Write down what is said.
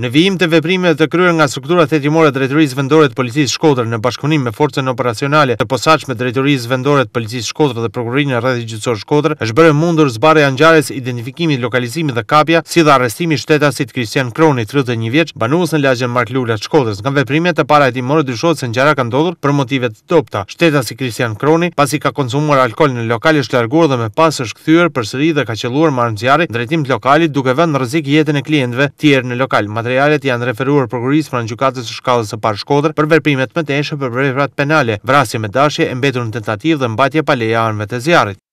Në vijim të veprime të kryrë nga strukturat jetimore drejturisë vendore të policisë shkodrë në bashkëpunim me forcen operacionale të posaq me drejturisë vendore të policisë shkodrë dhe prokurinë në rrëdhë gjithësor shkodrë, është bërë mundur zbare anjares identifikimi, lokalizimi dhe kapja si dhe arrestimi shtetasit Kristian Kroni 31 vjeç, banuës në lagjën Mark të shkodrës. Nga veprime të para e timore dyshot se në ka ndodhur për motivet të dopta. Shtetasit Kristian Kroni pasi ka konsumuar në dhe pas është dhe ka lokalit duke jetën e tjerë në lokal materialet janë referuar prokurorisë pranë gjykatës së shkallës së parë shkodrë për veprimet më të eshe për veprat penale, vrasje me dashje, mbetur në tentativë dhe mbajtje pa leje armëve të zjarrit.